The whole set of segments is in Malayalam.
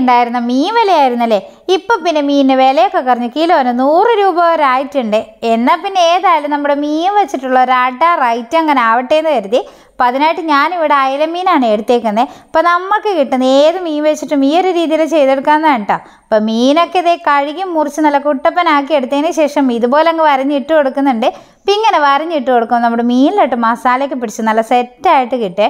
ഉണ്ടായിരുന്ന മീൻ വിലയായിരുന്നല്ലേ ഇപ്പം പിന്നെ മീനിൻ്റെ വിലയൊക്കെ കുറഞ്ഞ് കിലോന് നൂറ് രൂപ വരെ ആയിട്ടുണ്ട് എന്നാൽ പിന്നെ ഏതായാലും നമ്മുടെ മീൻ വെച്ചിട്ടുള്ള ഒരു അട റൈറ്റ് അങ്ങനെ ആവട്ടെ എന്ന് കരുതി അപ്പം അതിനായിട്ട് ഞാനിവിടെ അയലമീനാണ് എടുത്തേക്കുന്നത് അപ്പോൾ നമുക്ക് കിട്ടുന്ന ഏത് മീൻ വെച്ചിട്ടും ഈ ഒരു രീതിയിൽ ചെയ്തെടുക്കാമെന്നാണ് കേട്ടോ അപ്പോൾ മീനൊക്കെ ഇതേ കഴുകി മുറിച്ച് നല്ല കുട്ടപ്പനാക്കി എടുത്തതിന് ശേഷം ഇതുപോലെ അങ്ങ് വരഞ്ഞിട്ട് കൊടുക്കുന്നുണ്ട് അപ്പം ഇങ്ങനെ വരഞ്ഞിട്ട് കൊടുക്കുമ്പോൾ നമ്മുടെ മീനിലോട്ട് മസാലയൊക്കെ പിടിച്ച് നല്ല സെറ്റായിട്ട് കിട്ടേ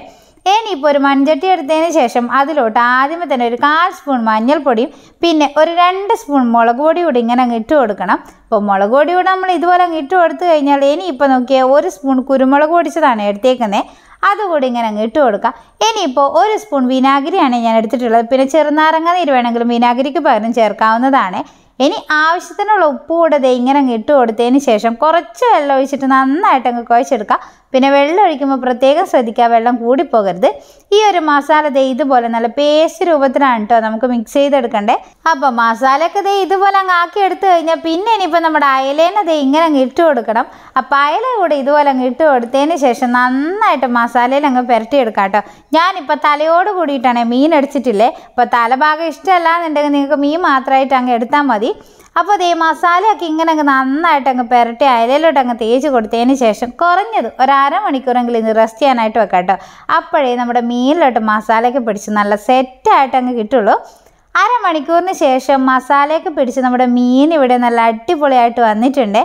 ഇനിയിപ്പോൾ ഒരു മൺചട്ടി എടുത്തതിന് ശേഷം അതിലോട്ട് ആദ്യമേ തന്നെ ഒരു കാൽ സ്പൂൺ മഞ്ഞൾപ്പൊടിയും പിന്നെ ഒരു രണ്ട് സ്പൂൺ മുളക് പൊടി കൂടി ഇങ്ങനെ അങ്ങ് ഇട്ട് കൊടുക്കണം അപ്പോൾ മുളക് പൊടി കൂടെ നമ്മൾ ഇതുപോലെ അങ്ങ് ഇട്ട് കൊടുത്തു കഴിഞ്ഞാൽ ഇനിയിപ്പോൾ നോക്കിയാൽ ഒരു സ്പൂൺ കുരുമുളക് പൊടിച്ചതാണ് എടുത്തേക്കുന്നത് അതുകൂടി ഇങ്ങനെ അങ്ങ് ഇട്ട് കൊടുക്കാം ഇനിയിപ്പോൾ ഒരു സ്പൂൺ വിനാഗിരിയാണ് ഞാൻ എടുത്തിട്ടുള്ളത് പിന്നെ ചെറുനാരങ്ങ നീര് വേണമെങ്കിലും വിനാഗിരിക്ക് പകരം ചേർക്കാവുന്നതാണ് ഇനി ആവശ്യത്തിനുള്ള ഉപ്പ് കൂടെ ഇങ്ങനെ അങ്ങ് ഇട്ട് കൊടുത്തതിന് ശേഷം കുറച്ച് വെള്ളം ഒഴിച്ചിട്ട് നന്നായിട്ട് അങ്ങ് കുഴച്ചെടുക്കുക പിന്നെ വെള്ളം ഒഴിക്കുമ്പോൾ പ്രത്യേകം ശ്രദ്ധിക്കുക വെള്ളം കൂടിപ്പോകരുത് ഈ ഒരു മസാല ദേ ഇതുപോലെ നല്ല പേസ്റ്റ് രൂപത്തിലാണ് കേട്ടോ നമുക്ക് മിക്സ് ചെയ്തെടുക്കണ്ടേ അപ്പോൾ മസാലയ്ക്ക് ദേ ഇതുപോലെ അങ്ങ് ആക്കി എടുത്തു കഴിഞ്ഞാൽ പിന്നെ ഇനിയിപ്പോൾ നമ്മുടെ അയലേനെ ദേ ഇങ്ങനെ അങ്ങ് ഇട്ട് കൊടുക്കണം അപ്പോൾ അയല കൂടെ ഇതുപോലെ അങ്ങ് ഇട്ട് കൊടുത്തതിന് ശേഷം നന്നായിട്ട് മസാലയിൽ അങ്ങ് പുരട്ടിയെടുക്കാം കേട്ടോ ഞാനിപ്പോൾ തലയോട് കൂടിയിട്ടാണ് മീൻ അടിച്ചിട്ടില്ലേ അപ്പോൾ തലഭാഗം ഇഷ്ടമല്ല എന്നുണ്ടെങ്കിൽ നിങ്ങൾക്ക് മീൻ മാത്രമായിട്ട് അങ്ങ് എടുത്താൽ മതി അപ്പോൾ അതേ മസാലയൊക്കെ ഇങ്ങനെ അങ്ങ് നന്നായിട്ട് അങ്ങ് പുരട്ടി അയലയിലോട്ട് അങ്ങ് തേച്ച് കൊടുത്തതിന് ശേഷം കുറഞ്ഞത് ഒരു അരമണിക്കൂറെങ്കിലും ഇത് റെസ്റ്റ് ചെയ്യാനായിട്ട് വെക്കാം കേട്ടോ അപ്പോഴേ നമ്മുടെ മീനിലോട്ട് മസാലയൊക്കെ പിടിച്ച് നല്ല സെറ്റായിട്ട് അങ്ങ് കിട്ടുള്ളൂ അരമണിക്കൂറിന് ശേഷം മസാലയൊക്കെ പിടിച്ച് നമ്മുടെ മീൻ ഇവിടെ നല്ല അടിപൊളിയായിട്ട് വന്നിട്ടുണ്ട്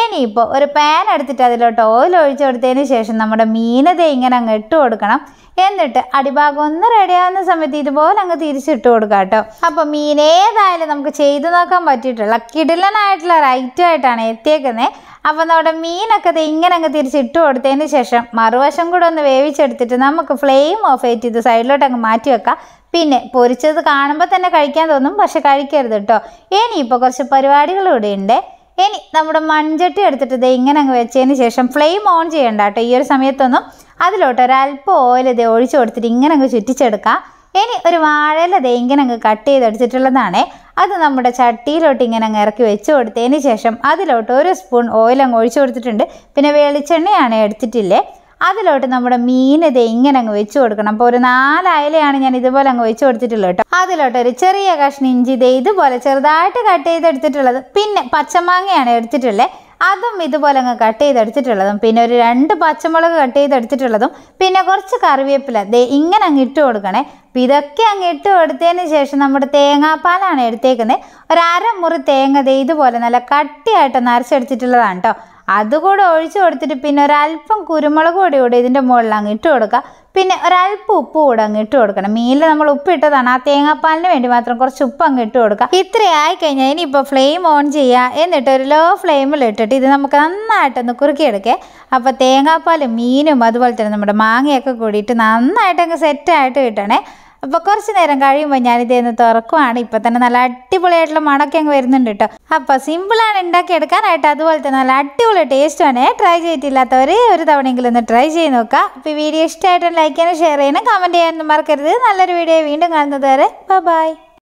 ഇനിയിപ്പോൾ ഒരു പാൻ എടുത്തിട്ട് അതിലോട്ട് ഓയിൽ ഒഴിച്ചു കൊടുത്തതിന് ശേഷം നമ്മുടെ മീനത് ഇങ്ങനെ അങ്ങ് ഇട്ട് കൊടുക്കണം എന്നിട്ട് അടിഭാഗം ഒന്ന് റെഡിയാവുന്ന സമയത്ത് ഇതുപോലെ അങ്ങ് തിരിച്ചിട്ട് കൊടുക്കാം കേട്ടോ അപ്പോൾ മീൻ ഏതായാലും നമുക്ക് ചെയ്തു നോക്കാൻ പറ്റിയിട്ടുള്ള കിടിലനായിട്ടുള്ള റൈറ്റ് ആയിട്ടാണ് എത്തിയേക്കുന്നത് അപ്പോൾ നമ്മുടെ മീനൊക്കെ ഇത് ഇങ്ങനെ അങ്ങ് തിരിച്ചിട്ട് കൊടുത്തതിന് ശേഷം മറുവശം കൂടെ ഒന്ന് വേവിച്ചെടുത്തിട്ട് നമുക്ക് ഫ്ലെയിം ഓഫ് ആയിട്ട് ഇത് സൈഡിലോട്ട് അങ്ങ് മാറ്റി വെക്കാം പിന്നെ പൊരിച്ചത് കാണുമ്പോൾ തന്നെ കഴിക്കാൻ തോന്നും പക്ഷെ കഴിക്കരുത് കേട്ടോ ഇനി ഇപ്പോൾ കുറച്ച് പരിപാടികൾ ഇവിടെ ഉണ്ട് ഇനി നമ്മുടെ മൺചട്ടി എടുത്തിട്ട് ഇത് ഇങ്ങനെ അങ്ങ് വെച്ചതിന് ശേഷം ഫ്ലെയിം ഓൺ ചെയ്യണ്ട കേട്ടോ ഈ ഒരു സമയത്തൊന്നും അതിലോട്ട് ഒരല്പം ഓയിൽ ഇത് ഒഴിച്ചു കൊടുത്തിട്ട് ഇങ്ങനെ അങ്ങ് ചുറ്റിച്ചെടുക്കാം ഇനി ഒരു വാഴയില ദേ ഇങ്ങനെ അങ്ങ് കട്ട് ചെയ്തെടുത്തിട്ടുള്ളതാണേ അത് നമ്മുടെ ചട്ടിയിലോട്ട് ഇങ്ങനെ അങ്ങ് ഇറക്കി വെച്ച് കൊടുത്തതിന് ശേഷം അതിലോട്ട് ഒരു സ്പൂൺ ഓയിൽ അങ്ങ് ഒഴിച്ചു കൊടുത്തിട്ടുണ്ട് പിന്നെ വെളിച്ചെണ്ണയാണ് എടുത്തിട്ടില്ലേ അതിലോട്ട് നമ്മുടെ മീൻ ഇത് ഇങ്ങനെ അങ്ങ് വെച്ച് കൊടുക്കണം അപ്പോൾ ഒരു നാലായലയാണ് ഞാൻ ഇതുപോലെ അങ്ങ് വെച്ച് കൊടുത്തിട്ടുള്ളത് കേട്ടോ അതിലോട്ട് ഒരു ചെറിയ കഷ്ണം ഇഞ്ചി ഇത് ഇതുപോലെ ചെറുതായിട്ട് കട്ട് ചെയ്ത് എടുത്തിട്ടുള്ളത് പിന്നെ പച്ചമാങ്ങയാണ് എടുത്തിട്ടുള്ളത് അതും ഇതുപോലെ അങ്ങ് കട്ട് ചെയ്തെടുത്തിട്ടുള്ളതും പിന്നെ ഒരു രണ്ട് പച്ചമുളക് കട്ട് ചെയ്തെടുത്തിട്ടുള്ളതും പിന്നെ കുറച്ച് കറിവേപ്പില ദേ ഇങ്ങനെ അങ്ങ് ഇട്ട് കൊടുക്കണേ അപ്പം ഇതൊക്കെ അങ്ങ് ഇട്ട് കൊടുത്തതിന് ശേഷം നമ്മുടെ തേങ്ങാപ്പാലാണ് എടുത്തേക്കുന്നത് ഒരു അരമുറി തേങ്ങ ദേ ഇതുപോലെ നല്ല കട്ടിയായിട്ട് നരച്ചെടുത്തിട്ടുള്ളതാണ് കേട്ടോ അതുകൂടെ ഒഴിച്ചു കൊടുത്തിട്ട് പിന്നെ ഒരല്പം കുരുമുളക് പൊടി കൂടെ ഇതിൻ്റെ മുകളിൽ അങ്ങ് ഇട്ട് കൊടുക്കുക പിന്നെ ഒരല്പം ഉപ്പ് കൂടെ അങ്ങ് ഇട്ട് കൊടുക്കണം മീനിൽ നമ്മൾ ഉപ്പ് ഇട്ടതാണ് ആ തേങ്ങാപ്പാലിന് വേണ്ടി മാത്രം കുറച്ച് ഉപ്പ് അങ്ങ് ഇട്ട് കൊടുക്കുക ഇത്രയായി കഴിഞ്ഞാൽ ഇനിയിപ്പോൾ ഫ്ലെയിം ഓൺ ചെയ്യുക എന്നിട്ട് ഒരു ലോ ഫ്ലെയിമിൽ ഇട്ടിട്ട് ഇത് നമുക്ക് നന്നായിട്ടൊന്ന് കുറുക്കിയെടുക്കേ അപ്പോൾ തേങ്ങാപ്പാലും മീനും അതുപോലെ തന്നെ നമ്മുടെ മാങ്ങയൊക്കെ കൂടിയിട്ട് നന്നായിട്ടങ്ങ് സെറ്റായിട്ട് കിട്ടണേ അപ്പോൾ കുറച്ച് നേരം കഴിയുമ്പോൾ ഞാനിത് ഇന്ന് തുറക്കുവാണ് ഇപ്പോൾ തന്നെ നല്ല അടിപൊളിയായിട്ടുള്ള മണക്കെ അങ്ങ് വരുന്നുണ്ട് കേട്ടോ അപ്പോൾ സിമ്പിളാണ് എടുക്കാനായിട്ട് അതുപോലെ തന്നെ നല്ല അടിപൊളി ടേസ്റ്റുമാണ് ട്രൈ ചെയ്തിട്ടില്ലാത്തവർ ഒരു തവണയെങ്കിലും ഒന്ന് ട്രൈ ചെയ്ത് നോക്കുക അപ്പോൾ വീഡിയോ ഇഷ്ടമായിട്ടും ലൈക്ക് ചെയ്യാനും ഷെയർ ചെയ്യാനും കമൻറ്റ് ചെയ്യാനും മറക്കരുത് നല്ലൊരു വീഡിയോ വീണ്ടും കാണുന്നത് വരെ ബൈ